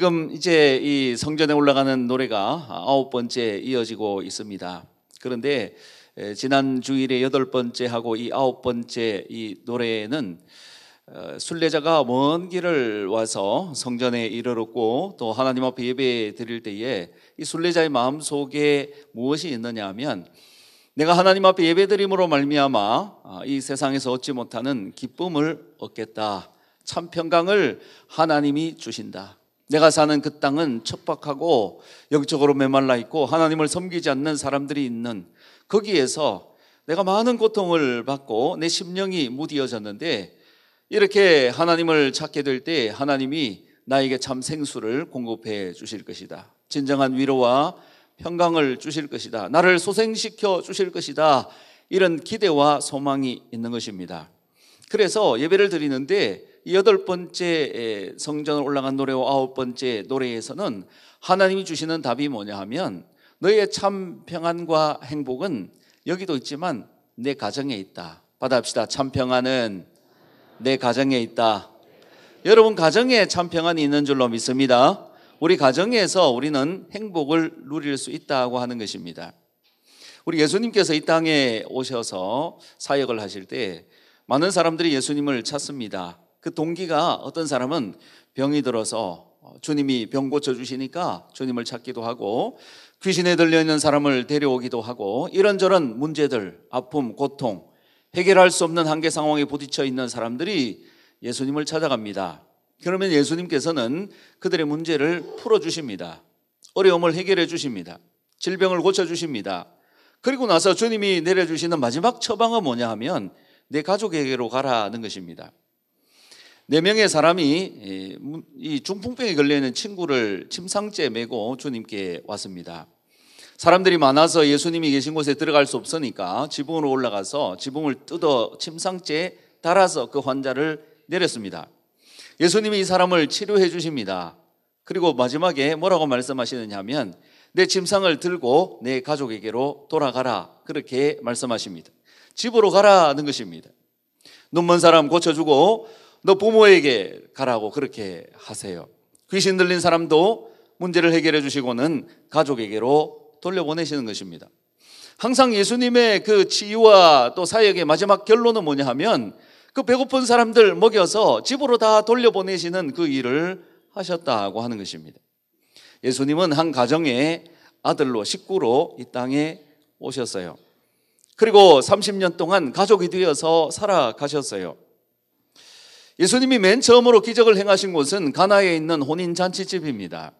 지금 이제 이 성전에 올라가는 노래가 아홉 번째 이어지고 있습니다. 그런데 지난 주일에 여덟 번째 하고 이 아홉 번째 이 노래는 어, 순례자가 먼 길을 와서 성전에 이르렀고 또 하나님 앞에 예배 드릴 때에 이 순례자의 마음 속에 무엇이 있느냐 하면 내가 하나님 앞에 예배 드림으로 말미암아 아, 이 세상에서 얻지 못하는 기쁨을 얻겠다. 참 평강을 하나님이 주신다. 내가 사는 그 땅은 척박하고 영적으로 메말라 있고 하나님을 섬기지 않는 사람들이 있는 거기에서 내가 많은 고통을 받고 내 심령이 무디어졌는데 이렇게 하나님을 찾게 될 때 하나님이 나에게 참 생수를 공급해 주실 것이다. 진정한 위로와 평강을 주실 것이다. 나를 소생시켜 주실 것이다. 이런 기대와 소망이 있는 것입니다. 그래서 예배를 드리는데 여덟 번째 성전 을 올라간 노래와 아홉 번째 노래에서는 하나님이 주시는 답이 뭐냐 하면 너의참 평안과 행복은 여기도 있지만 내 가정에 있다. 받아합시다. 참 평안은 내 가정에 있다. 여러분 가정에 참 평안이 있는 줄로 믿습니다. 우리 가정에서 우리는 행복을 누릴 수 있다고 하는 것입니다. 우리 예수님께서 이 땅에 오셔서 사역을 하실 때 많은 사람들이 예수님을 찾습니다. 그 동기가 어떤 사람은 병이 들어서 어, 주님이 병 고쳐주시니까 주님을 찾기도 하고 귀신에 들려있는 사람을 데려오기도 하고 이런저런 문제들, 아픔, 고통, 해결할 수 없는 한계 상황에 부딪혀 있는 사람들이 예수님을 찾아갑니다. 그러면 예수님께서는 그들의 문제를 풀어주십니다. 어려움을 해결해 주십니다. 질병을 고쳐 주십니다. 그리고 나서 주님이 내려주시는 마지막 처방은 뭐냐 하면 내 가족에게로 가라는 것입니다. 네 명의 사람이 이 중풍병에 걸려 있는 친구를 침상째 메고 주님께 왔습니다. 사람들이 많아서 예수님이 계신 곳에 들어갈 수 없으니까 지붕으로 올라가서 지붕을 뜯어 침상째 달아서 그 환자를 내렸습니다. 예수님이 이 사람을 치료해 주십니다. 그리고 마지막에 뭐라고 말씀하시느냐 하면 내 침상을 들고 내 가족에게로 돌아가라. 그렇게 말씀하십니다. 집으로 가라는 것입니다. 눈먼 사람 고쳐주고 너 부모에게 가라고 그렇게 하세요. 귀신 들린 사람도 문제를 해결해 주시고는 가족에게로 돌려보내시는 것입니다. 항상 예수님의 그 치유와 또 사역의 마지막 결론은 뭐냐 하면 그 배고픈 사람들 먹여서 집으로 다 돌려보내시는 그 일을 하셨다고 하는 것입니다. 예수님은 한 가정의 아들로 식구로 이 땅에 오셨어요. 그리고 30년 동안 가족이 되어서 살아가셨어요. 예수님이 맨 처음으로 기적을 행하신 곳은 가나에 있는 혼인 잔치집입니다.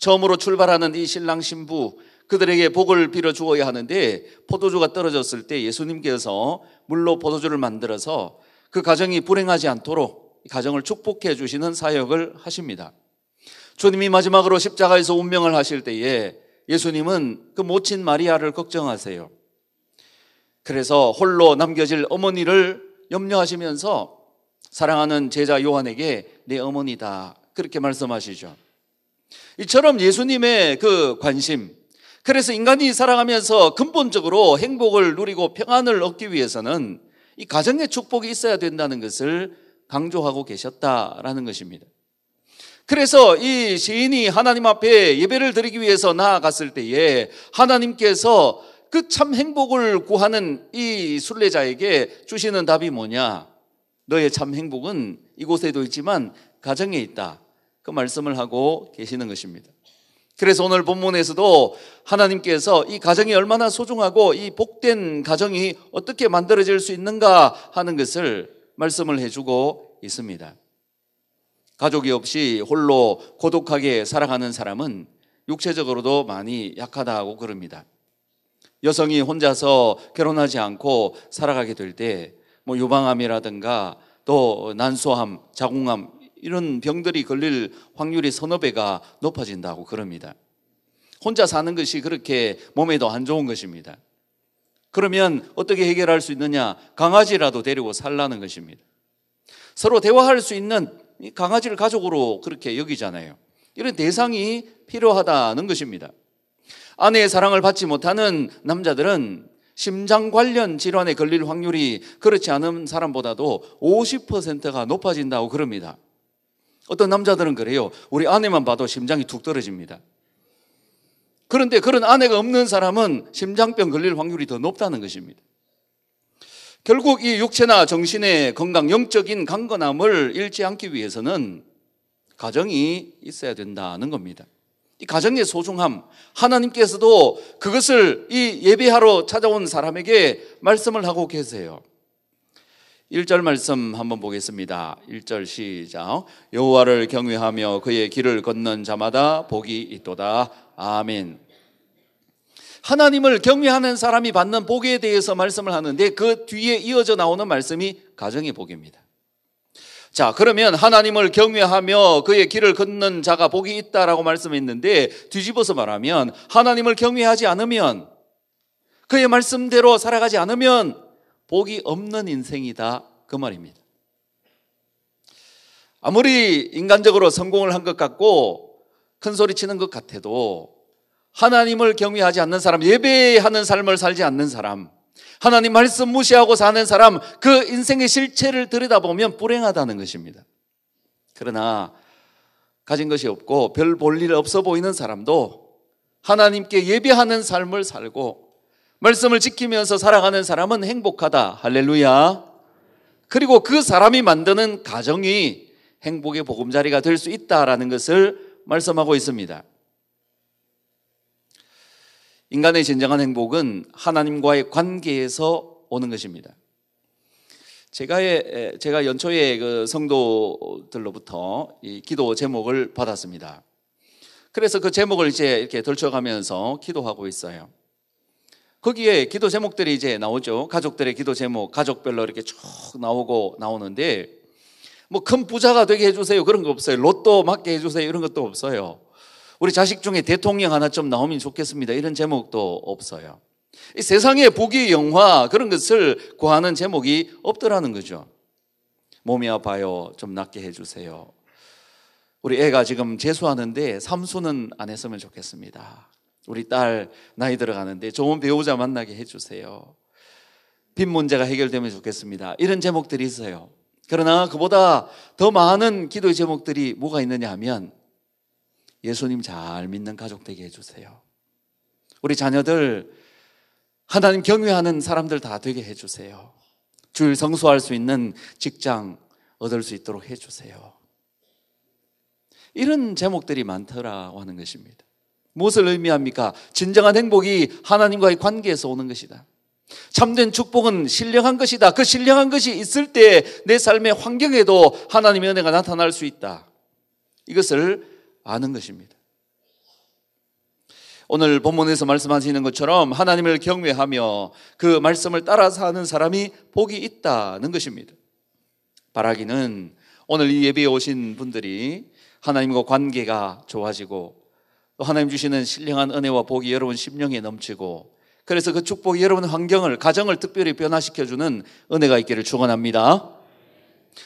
처음으로 출발하는 이 신랑 신부 그들에게 복을 빌어 주어야 하는데 포도주가 떨어졌을 때 예수님께서 물로 포도주를 만들어서 그 가정이 불행하지 않도록 가정을 축복해 주시는 사역을 하십니다. 주님이 마지막으로 십자가에서 운명을 하실 때에 예수님은 그 모친 마리아를 걱정하세요. 그래서 홀로 남겨질 어머니를 염려하시면서 사랑하는 제자 요한에게 내 어머니다. 그렇게 말씀하시죠. 이처럼 예수님의 그 관심, 그래서 인간이 살아가면서 근본적으로 행복을 누리고 평안을 얻기 위해서는 이 가정의 축복이 있어야 된다는 것을 강조하고 계셨다라는 것입니다. 그래서 이 시인이 하나님 앞에 예배를 드리기 위해서 나아갔을 때에 하나님께서 그 참 행복을 구하는 이 순례자에게 주시는 답이 뭐냐? 너의 참 행복은 이곳에도 있지만 가정에 있다. 그 말씀을 하고 계시는 것입니다. 그래서 오늘 본문에서도 하나님께서 이 가정이 얼마나 소중하고 이 복된 가정이 어떻게 만들어질 수 있는가 하는 것을 말씀을 해주고 있습니다. 가족이 없이 홀로 고독하게 살아가는 사람은 육체적으로도 많이 약하다고 그럽니다. 여성이 혼자서 결혼하지 않고 살아가게 될때 뭐 유방암이라든가 또 난소암, 자궁암 이런 병들이 걸릴 확률이 서너 배가 높아진다고 그럽니다. 혼자 사는 것이 그렇게 몸에도 안 좋은 것입니다. 그러면 어떻게 해결할 수 있느냐? 강아지라도 데리고 살라는 것입니다. 서로 대화할 수 있는 강아지를 가족으로 그렇게 여기잖아요. 이런 대상이 필요하다는 것입니다. 아내의 사랑을 받지 못하는 남자들은 심장 관련 질환에 걸릴 확률이 그렇지 않은 사람보다도 50%가 높아진다고 그럽니다. 어떤 남자들은 그래요. 우리 아내만 봐도 심장이 툭 떨어집니다. 그런데 그런 아내가 없는 사람은 심장병 걸릴 확률이 더 높다는 것입니다. 결국 이 육체나 정신의 건강, 영적인 강건함을 잃지 않기 위해서는 가정이 있어야 된다는 겁니다. 이 가정의 소중함, 하나님께서도 그것을 이 예배하러 찾아온 사람에게 말씀을 하고 계세요. 1절 말씀 한번 보겠습니다. 1절 시작. 여호와를 경외하며 그의 길을 걷는 자마다 복이 있도다. 아멘. 하나님을 경외하는 사람이 받는 복에 대해서 말씀을 하는데 그 뒤에 이어져 나오는 말씀이 가정의 복입니다. 자, 그러면 하나님을 경외하며 그의 길을 걷는 자가 복이 있다라고 말씀했는데 뒤집어서 말하면 하나님을 경외하지 않으면 그의 말씀대로 살아가지 않으면 복이 없는 인생이다. 그 말입니다. 아무리 인간적으로 성공을 한 것 같고 큰 소리 치는 것 같아도 하나님을 경외하지 않는 사람, 예배하는 삶을 살지 않는 사람, 하나님 말씀 무시하고 사는 사람, 그 인생의 실체를 들여다보면 불행하다는 것입니다. 그러나, 가진 것이 없고 별 볼일 없어 보이는 사람도 하나님께 예배하는 삶을 살고 말씀을 지키면서 살아가는 사람은 행복하다. 할렐루야. 그리고 그 사람이 만드는 가정이 행복의 보금자리가 될 수 있다라는 것을 말씀하고 있습니다. 인간의 진정한 행복은 하나님과의 관계에서 오는 것입니다. 제가, 제가 연초에 그 성도들로부터 이 기도 제목을 받았습니다. 그래서 그 제목을 이제 이렇게 들춰가면서 기도하고 있어요. 거기에 기도 제목들이 이제 나오죠. 가족들의 기도 제목, 가족별로 이렇게 쭉 나오고 나오는데, 뭐 큰 부자가 되게 해주세요. 그런 거 없어요. 로또 맞게 해주세요. 이런 것도 없어요. 우리 자식 중에 대통령 하나쯤 나오면 좋겠습니다. 이런 제목도 없어요. 세상에 복이 영화 그런 것을 구하는 제목이 없더라는 거죠. 몸이 아파요. 좀 낫게 해주세요. 우리 애가 지금 재수하는데 삼수는 안 했으면 좋겠습니다. 우리 딸 나이 들어가는데 좋은 배우자 만나게 해주세요. 빚 문제가 해결되면 좋겠습니다. 이런 제목들이 있어요. 그러나 그보다 더 많은 기도의 제목들이 뭐가 있느냐 하면 예수님 잘 믿는 가족 되게 해주세요. 우리 자녀들 하나님 경외하는 사람들 다 되게 해주세요. 주일 성수할 수 있는 직장 얻을 수 있도록 해주세요. 이런 제목들이 많더라고 하는 것입니다. 무엇을 의미합니까? 진정한 행복이 하나님과의 관계에서 오는 것이다. 참된 축복은 신령한 것이다. 그 신령한 것이 있을 때 내 삶의 환경에도 하나님의 은혜가 나타날 수 있다. 이것을 아는 것입니다. 오늘 본문에서 말씀하시는 것처럼 하나님을 경외하며 그 말씀을 따라 사는 사람이 복이 있다는 것입니다. 바라기는 오늘 이 예배에 오신 분들이 하나님과 관계가 좋아지고 또 하나님 주시는 신령한 은혜와 복이 여러분 심령에 넘치고 그래서 그 축복이 여러분 환경을 가정을 특별히 변화시켜 주는 은혜가 있기를 축원합니다.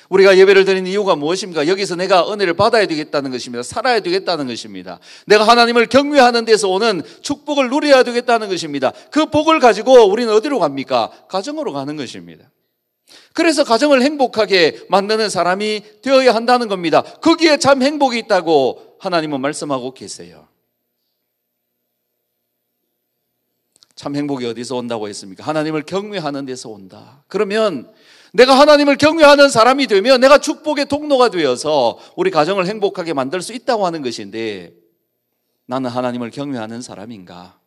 우리가 예배를 드리는 이유가 무엇입니까? 여기서 내가 은혜를 받아야 되겠다는 것입니다. 살아야 되겠다는 것입니다. 내가 하나님을 경외하는 데서 오는 축복을 누려야 되겠다는 것입니다. 그 복을 가지고 우리는 어디로 갑니까? 가정으로 가는 것입니다. 그래서 가정을 행복하게 만드는 사람이 되어야 한다는 겁니다. 거기에 참 행복이 있다고 하나님은 말씀하고 계세요. 참 행복이 어디서 온다고 했습니까? 하나님을 경외하는 데서 온다. 그러면 내가 하나님을 경외하는 사람이 되면 내가 축복의 통로가 되어서 우리 가정을 행복하게 만들 수 있다고 하는 것인데 나는 하나님을 경외하는 사람인가?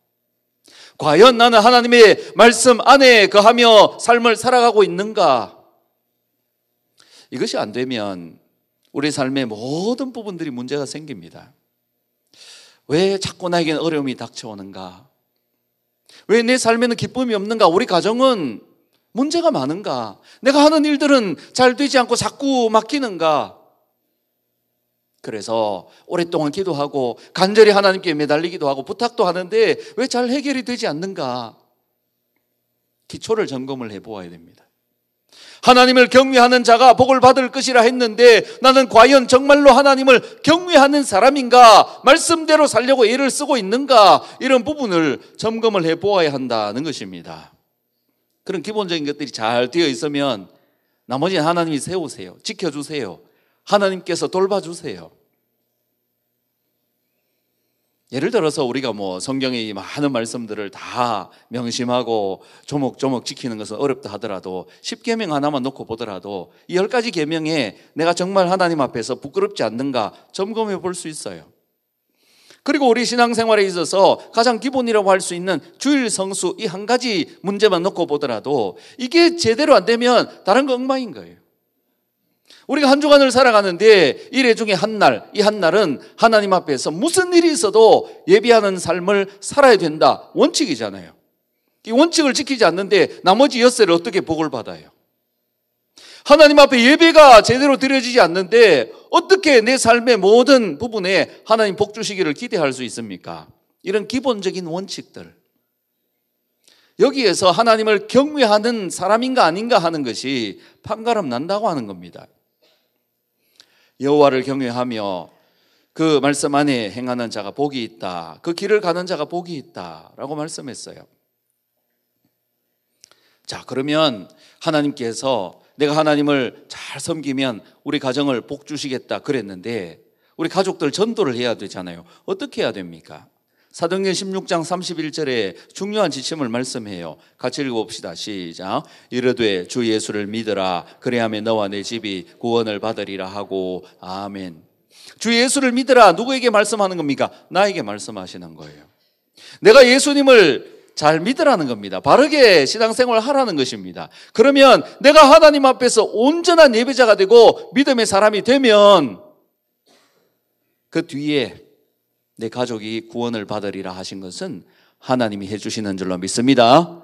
과연 나는 하나님의 말씀 안에 거하며 삶을 살아가고 있는가? 이것이 안 되면 우리 삶의 모든 부분들이 문제가 생깁니다. 왜 자꾸 나에게는 어려움이 닥쳐오는가? 왜 내 삶에는 기쁨이 없는가? 우리 가정은 문제가 많은가? 내가 하는 일들은 잘 되지 않고 자꾸 막히는가? 그래서 오랫동안 기도하고 간절히 하나님께 매달리기도 하고 부탁도 하는데 왜 잘 해결이 되지 않는가? 기초를 점검을 해보아야 됩니다. 하나님을 경외하는 자가 복을 받을 것이라 했는데 나는 과연 정말로 하나님을 경외하는 사람인가? 말씀대로 살려고 애를 쓰고 있는가? 이런 부분을 점검을 해보아야 한다는 것입니다. 그런 기본적인 것들이 잘 되어 있으면 나머지 하나님이 세우세요. 지켜주세요. 하나님께서 돌봐주세요. 예를 들어서 우리가 뭐 성경의 많은 말씀들을 다 명심하고 조목조목 지키는 것은 어렵다 하더라도 1 0개명 하나만 놓고 보더라도 이 10가지 계명에 내가 정말 하나님 앞에서 부끄럽지 않는가 점검해 볼 수 있어요. 그리고 우리 신앙생활에 있어서 가장 기본이라고 할 수 있는 주일 성수 이 한 가지 문제만 놓고 보더라도 이게 제대로 안 되면 다른 거 엉망인 거예요. 우리가 한 주간을 살아가는데 일회 중에 한 날, 이 한 날은 하나님 앞에서 무슨 일이 있어도 예비하는 삶을 살아야 된다. 원칙이잖아요. 이 원칙을 지키지 않는데 나머지 엿새를 어떻게 복을 받아요? 하나님 앞에 예배가 제대로 드려지지 않는데 어떻게 내 삶의 모든 부분에 하나님 복 주시기를 기대할 수 있습니까? 이런 기본적인 원칙들. 여기에서 하나님을 경외하는 사람인가 아닌가 하는 것이 판가름 난다고 하는 겁니다. 여호와를 경외하며 그 말씀 안에 행하는 자가 복이 있다. 그 길을 가는 자가 복이 있다라고 말씀했어요. 자, 그러면 하나님께서 내가 하나님을 잘 섬기면 우리 가정을 복 주시겠다 그랬는데 우리 가족들 전도를 해야 되잖아요. 어떻게 해야 됩니까? 사도행전 16장 31절에 중요한 지침을 말씀해요. 같이 읽어봅시다. 시작. 이르되 주 예수를 믿으라. 그래하면 너와 내 집이 구원을 받으리라 하고 아멘. 주 예수를 믿으라. 누구에게 말씀하는 겁니까? 나에게 말씀하시는 거예요. 내가 예수님을 잘 믿으라는 겁니다. 바르게 신앙생활 을 하라는 것입니다. 그러면 내가 하나님 앞에서 온전한 예배자가 되고 믿음의 사람이 되면 그 뒤에 내 가족이 구원을 받으리라 하신 것은 하나님이 해주시는 줄로 믿습니다.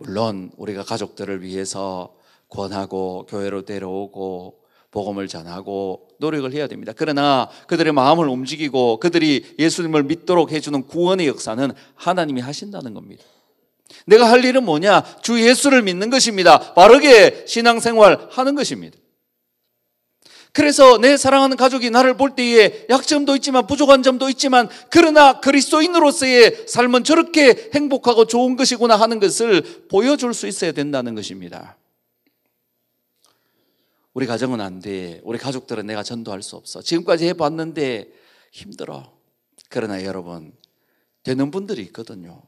물론 우리가 가족들을 위해서 권하고 교회로 데려오고 복음을 전하고 노력을 해야 됩니다. 그러나 그들의 마음을 움직이고 그들이 예수님을 믿도록 해주는 구원의 역사는 하나님이 하신다는 겁니다. 내가 할 일은 뭐냐? 주 예수를 믿는 것입니다. 바르게 신앙생활 하는 것입니다. 그래서 내 사랑하는 가족이 나를 볼 때에 약점도 있지만 부족한 점도 있지만 그러나 그리스도인으로서의 삶은 저렇게 행복하고 좋은 것이구나 하는 것을 보여줄 수 있어야 된다는 것입니다. 우리 가정은 안 돼. 우리 가족들은 내가 전도할 수 없어. 지금까지 해봤는데 힘들어. 그러나 여러분, 되는 분들이 있거든요.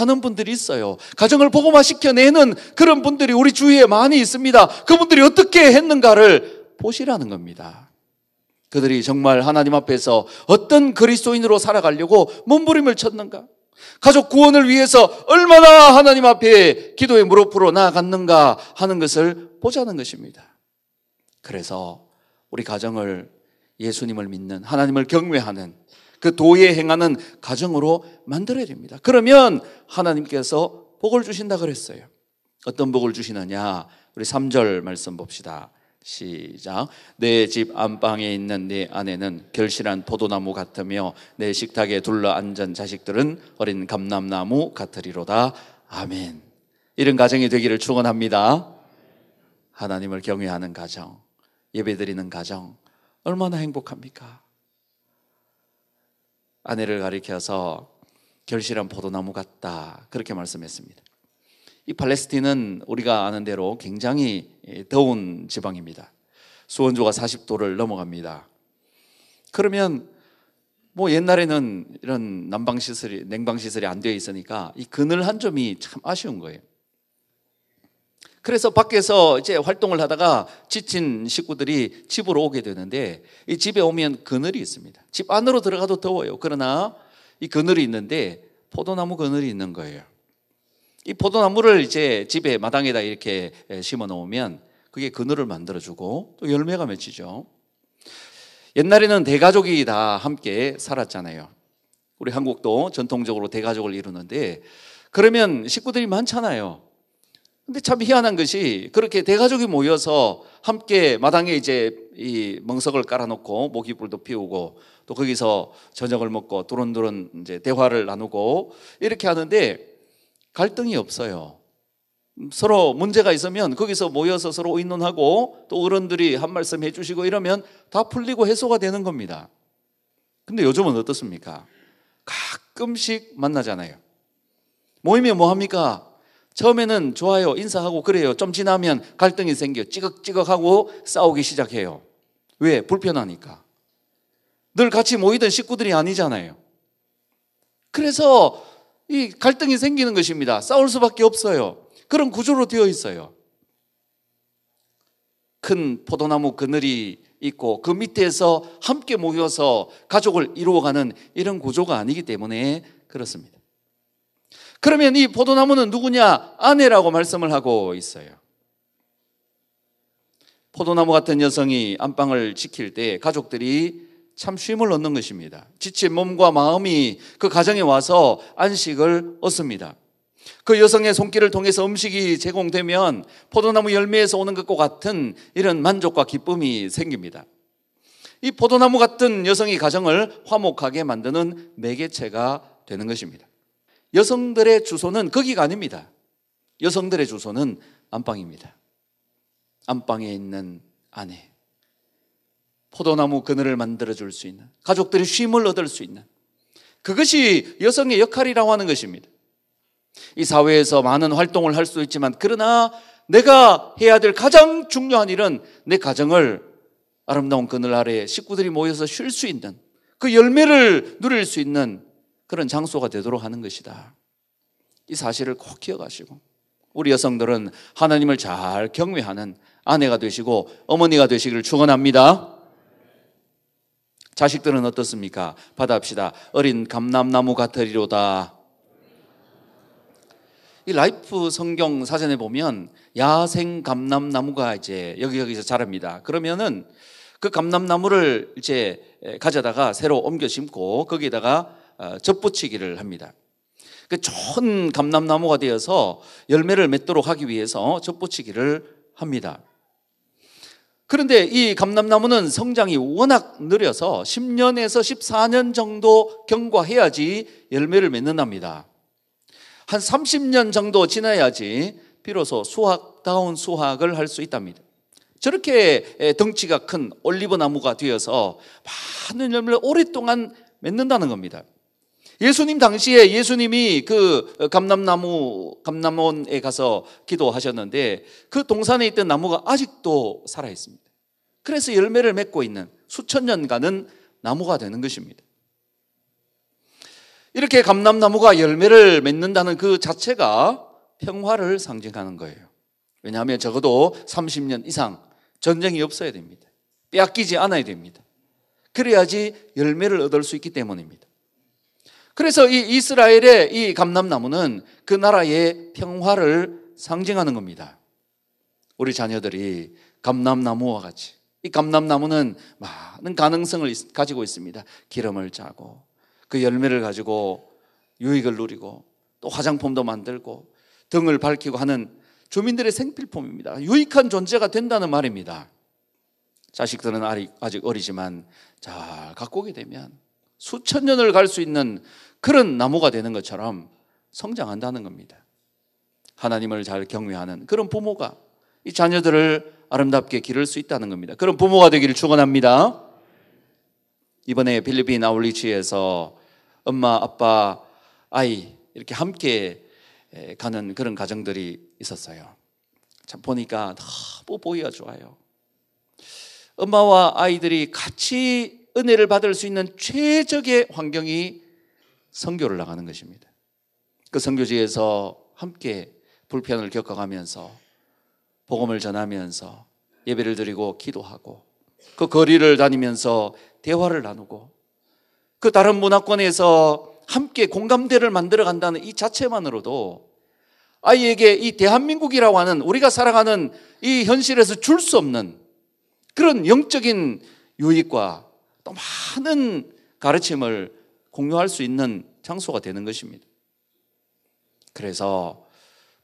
하는 분들이 있어요. 가정을 복음화 시켜내는 그런 분들이 우리 주위에 많이 있습니다. 그분들이 어떻게 했는가를 보시라는 겁니다. 그들이 정말 하나님 앞에서 어떤 그리스도인으로 살아가려고 몸부림을 쳤는가? 가족 구원을 위해서 얼마나 하나님 앞에 기도의 무릎으로 나아갔는가 하는 것을 보자는 것입니다. 그래서 우리 가정을 예수님을 믿는 하나님을 경외하는 그 도에 행하는 가정으로 만들어야 됩니다. 그러면 하나님께서 복을 주신다 그랬어요. 어떤 복을 주시느냐? 우리 3절 말씀 봅시다. 시작. 내 집 안방에 있는 내 아내는 결실한 포도나무 같으며 내 식탁에 둘러 앉은 자식들은 어린 감람나무 같으리로다. 아멘. 이런 가정이 되기를 축원합니다. 하나님을 경외하는 가정, 예배드리는 가정 얼마나 행복합니까? 아내를 가리켜서 결실한 포도나무 같다. 그렇게 말씀했습니다. 이 팔레스틴은 우리가 아는 대로 굉장히 예, 더운 지방입니다. 수온조가 40도를 넘어갑니다. 그러면 뭐 옛날에는 이런 난방 시설이 냉방 시설이 안 되어 있으니까 이 그늘 한 점이 참 아쉬운 거예요. 그래서 밖에서 이제 활동을 하다가 지친 식구들이 집으로 오게 되는데 이 집에 오면 그늘이 있습니다. 집 안으로 들어가도 더워요. 그러나 이 그늘이 있는데 포도나무 그늘이 있는 거예요. 이 포도나무를 이제 집에 마당에다 이렇게 심어 놓으면 그게 그늘을 만들어주고 또 열매가 맺히죠. 옛날에는 대가족이 다 함께 살았잖아요. 우리 한국도 전통적으로 대가족을 이루는데 그러면 식구들이 많잖아요. 근데 참 희한한 것이 그렇게 대가족이 모여서 함께 마당에 이제 이 멍석을 깔아놓고 모기불도 피우고 또 거기서 저녁을 먹고 두런두런 이제 대화를 나누고 이렇게 하는데 갈등이 없어요. 서로 문제가 있으면 거기서 모여서 서로 의논하고 또 어른들이 한 말씀 해주시고 이러면 다 풀리고 해소가 되는 겁니다. 근데 요즘은 어떻습니까? 가끔씩 만나잖아요. 모임에 뭐합니까? 처음에는 좋아요, 인사하고 그래요. 좀 지나면 갈등이 생겨. 찌걱찌걱하고 싸우기 시작해요. 왜? 불편하니까. 늘 같이 모이던 식구들이 아니잖아요. 그래서 이 갈등이 생기는 것입니다. 싸울 수밖에 없어요. 그런 구조로 되어 있어요. 큰 포도나무 그늘이 있고 그 밑에서 함께 모여서 가족을 이루어가는 이런 구조가 아니기 때문에 그렇습니다. 그러면 이 포도나무는 누구냐? 아내라고 말씀을 하고 있어요. 포도나무 같은 여성이 안방을 지킬 때 가족들이 참 쉼을 얻는 것입니다. 지친 몸과 마음이 그 가정에 와서 안식을 얻습니다. 그 여성의 손길을 통해서 음식이 제공되면 포도나무 열매에서 오는 것과 같은 이런 만족과 기쁨이 생깁니다. 이 포도나무 같은 여성이 가정을 화목하게 만드는 매개체가 되는 것입니다. 여성들의 주소는 거기가 아닙니다. 여성들의 주소는 안방입니다. 안방에 있는 아내. 포도나무 그늘을 만들어줄 수 있는, 가족들이 쉼을 얻을 수 있는, 그것이 여성의 역할이라고 하는 것입니다. 이 사회에서 많은 활동을 할 수 있지만, 그러나 내가 해야 될 가장 중요한 일은 내 가정을 아름다운 그늘 아래 에 식구들이 모여서 쉴 수 있는, 그 열매를 누릴 수 있는 그런 장소가 되도록 하는 것이다. 이 사실을 꼭 기억하시고 우리 여성들은 하나님을 잘 경외하는 아내가 되시고 어머니가 되시기를 축원합니다. 자식들은 어떻습니까? 받아합시다. 어린 감남나무 같으리로다. 이 라이프 성경 사전에 보면 야생 감남나무가 이제 여기저기서 자랍니다. 그러면은 그 감남나무를 이제 가져다가 새로 옮겨 심고 거기에다가 접붙이기를 어, 합니다. 그좋 감람나무가 되어서 열매를 맺도록 하기 위해서 접붙이기를 합니다. 그런데 이 감람나무는 성장이 워낙 느려서 10년에서 14년 정도 경과해야지 열매를 맺는답니다. 한 30년 정도 지나야지 비로소 수확다운 수확을 할 수 있답니다. 저렇게 덩치가 큰 올리브 나무가 되어서 많은 열매를 오랫동안 맺는다는 겁니다. 예수님 당시에 예수님이 그 어, 감람나무 감람원에 가서 기도하셨는데 그 동산에 있던 나무가 아직도 살아 있습니다. 그래서 열매를 맺고 있는 수천 년간은 나무가 되는 것입니다. 이렇게 감람나무가 열매를 맺는다는 그 자체가 평화를 상징하는 거예요. 왜냐하면 적어도 30년 이상 전쟁이 없어야 됩니다. 빼앗기지 않아야 됩니다. 그래야지 열매를 얻을 수 있기 때문입니다. 그래서 이 이스라엘의 이 감람나무는 그 나라의 평화를 상징하는 겁니다. 우리 자녀들이 감람나무와 같이 이 감람나무는 많은 가능성을 가지고 있습니다. 기름을 짜고 그 열매를 가지고 유익을 누리고 또 화장품도 만들고 등을 밝히고 하는 주민들의 생필품입니다. 유익한 존재가 된다는 말입니다. 자식들은 아직 어리지만 잘 갖고 오게 되면 수천 년을 갈 수 있는 그런 나무가 되는 것처럼 성장한다는 겁니다. 하나님을 잘 경외하는 그런 부모가 이 자녀들을 아름답게 기를 수 있다는 겁니다. 그런 부모가 되기를 축원합니다. 이번에 필리핀 아울리치에서 엄마, 아빠, 아이 이렇게 함께 가는 그런 가정들이 있었어요. 참 보니까 너무 보기가 좋아요. 엄마와 아이들이 같이 은혜를 받을 수 있는 최적의 환경이 선교를 나가는 것입니다. 그 선교지에서 함께 불편을 겪어가면서 복음을 전하면서 예배를 드리고 기도하고 그 거리를 다니면서 대화를 나누고 그 다른 문화권에서 함께 공감대를 만들어 간다는 이 자체만으로도 아이에게 이 대한민국이라고 하는 우리가 살아가는 이 현실에서 줄 수 없는 그런 영적인 유익과 또 많은 가르침을 공유할 수 있는 장소가 되는 것입니다. 그래서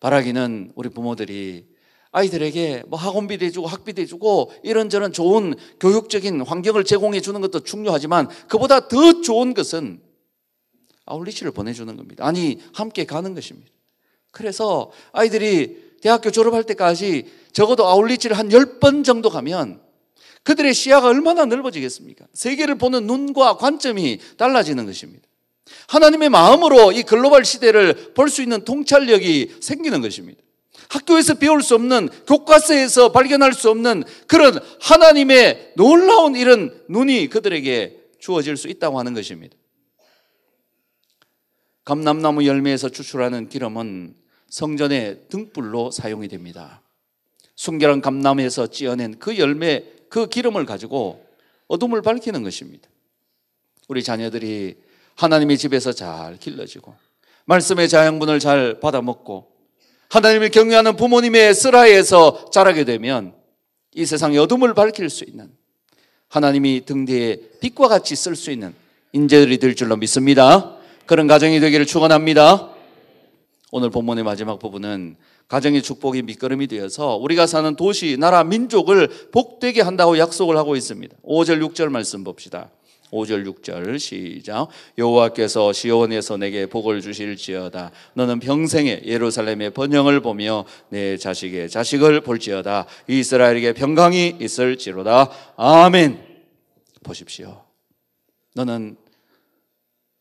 바라기는 우리 부모들이 아이들에게 뭐 학원비도 해주고 학비도 해주고 이런저런 좋은 교육적인 환경을 제공해 주는 것도 중요하지만 그보다 더 좋은 것은 아울리치를 보내주는 겁니다. 아니, 함께 가는 것입니다. 그래서 아이들이 대학교 졸업할 때까지 적어도 아울리치를 한 10번 정도 가면 그들의 시야가 얼마나 넓어지겠습니까? 세계를 보는 눈과 관점이 달라지는 것입니다. 하나님의 마음으로 이 글로벌 시대를 볼 수 있는 통찰력이 생기는 것입니다. 학교에서 배울 수 없는 교과서에서 발견할 수 없는 그런 하나님의 놀라운 이런 눈이 그들에게 주어질 수 있다고 하는 것입니다. 감남나무 열매에서 추출하는 기름은 성전의 등불로 사용이 됩니다. 순결한 감남에서 찌어낸 그 열매, 그 기름을 가지고 어둠을 밝히는 것입니다. 우리 자녀들이 하나님의 집에서 잘 길러지고 말씀의 자양분을 잘 받아먹고 하나님을 경외하는 부모님의 쓰라에서 자라게 되면 이 세상의 어둠을 밝힐 수 있는 하나님이 등대에 빛과 같이 쓸 수 있는 인재들이 될 줄로 믿습니다. 그런 가정이 되기를 축원합니다. 오늘 본문의 마지막 부분은 가정의 축복이 밑거름이 되어서 우리가 사는 도시, 나라, 민족을 복되게 한다고 약속을 하고 있습니다. 5절, 6절 말씀 봅시다. 5절 6절 시작 여호와께서 시온에서 내게 복을 주실지어다 너는 평생에 예루살렘의 번영을 보며 내 자식의 자식을 볼지어다 이스라엘에게 평강이 있을지로다 아멘 보십시오 너는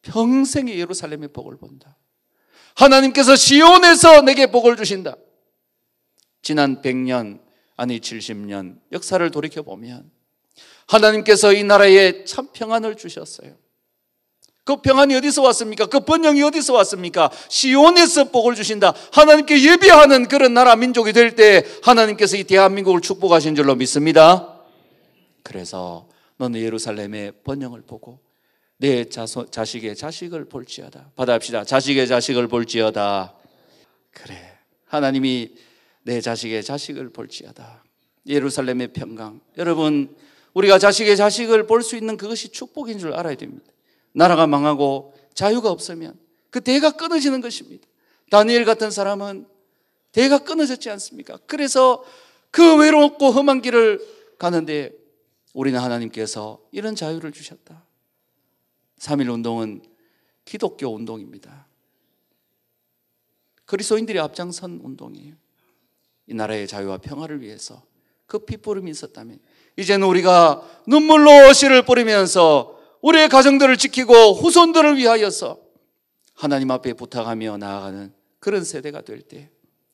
평생에 예루살렘의 복을 본다 하나님께서 시온에서 내게 복을 주신다 지난 100년 아니 70년 역사를 돌이켜 보면 하나님께서 이 나라에 참 평안을 주셨어요. 그 평안이 어디서 왔습니까? 그 번영이 어디서 왔습니까? 시온에서 복을 주신다. 하나님께 예배하는 그런 나라 민족이 될 때 하나님께서 이 대한민국을 축복하신 줄로 믿습니다. 그래서 너는 예루살렘의 번영을 보고 내 자소, 자식의 자식을 볼지어다. 받아합시다. 자식의 자식을 볼지어다. 그래. 하나님이 내 자식의 자식을 볼지어다. 예루살렘의 평강. 여러분, 우리가 자식의 자식을 볼 수 있는 그것이 축복인 줄 알아야 됩니다. 나라가 망하고 자유가 없으면 그 대가 끊어지는 것입니다. 다니엘 같은 사람은 대가 끊어졌지 않습니까? 그래서 그 외롭고 험한 길을 가는데 우리는 하나님께서 이런 자유를 주셨다. 3일 운동은 기독교 운동입니다. 그리스도인들이 앞장선 운동이에요. 이 나라의 자유와 평화를 위해서 그 핏부름이 있었다면 이제는 우리가 눈물로 씨를 뿌리면서 우리의 가정들을 지키고 후손들을 위하여서 하나님 앞에 부탁하며 나아가는 그런 세대가 될 때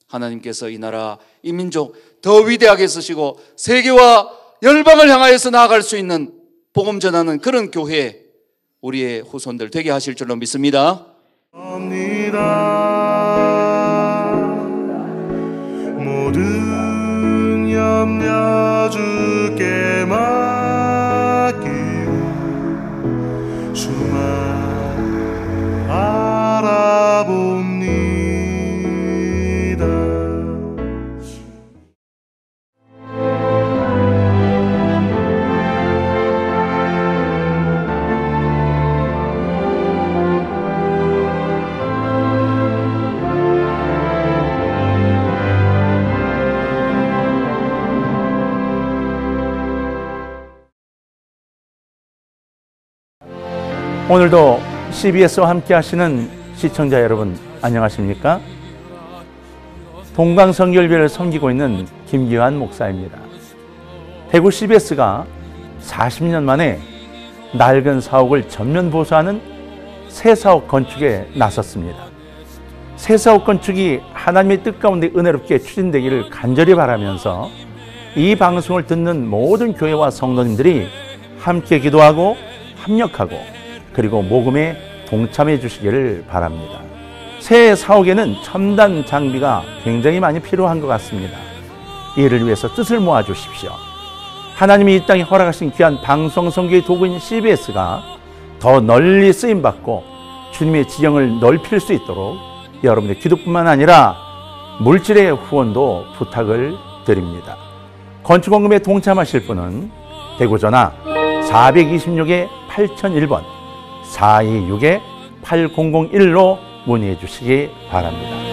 하나님께서 이 나라, 이 민족 더 위대하게 쓰시고 세계와 열방을 향하여서 나아갈 수 있는 복음 전하는 그런 교회 우리의 후손들 되게 하실 줄로 믿습니다. 알주줄게 말. 오늘도 CBS와 함께 하시는 시청자 여러분 안녕하십니까? 동강성결비를 섬기고 있는 김기환 목사입니다. 대구 CBS가 40년 만에 낡은 사옥을 전면 보수하는 새 사옥 건축에 나섰습니다. 새 사옥 건축이 하나님의 뜻 가운데 은혜롭게 추진되기를 간절히 바라면서 이 방송을 듣는 모든 교회와 성도님들이 함께 기도하고 합력하고 그리고 모금에 동참해 주시기를 바랍니다. 새 사옥에는 첨단 장비가 굉장히 많이 필요한 것 같습니다. 이를 위해서 뜻을 모아 주십시오. 하나님이 이 땅에 허락하신 귀한 방송 선교의 도구인 CBS가 더 널리 쓰임 받고 주님의 지경을 넓힐 수 있도록 여러분의 기도뿐만 아니라 물질의 후원도 부탁을 드립니다. 건축원금에 동참하실 분은 대구 전화 4 2 6 8001번 426-8001로 문의해 주시기 바랍니다.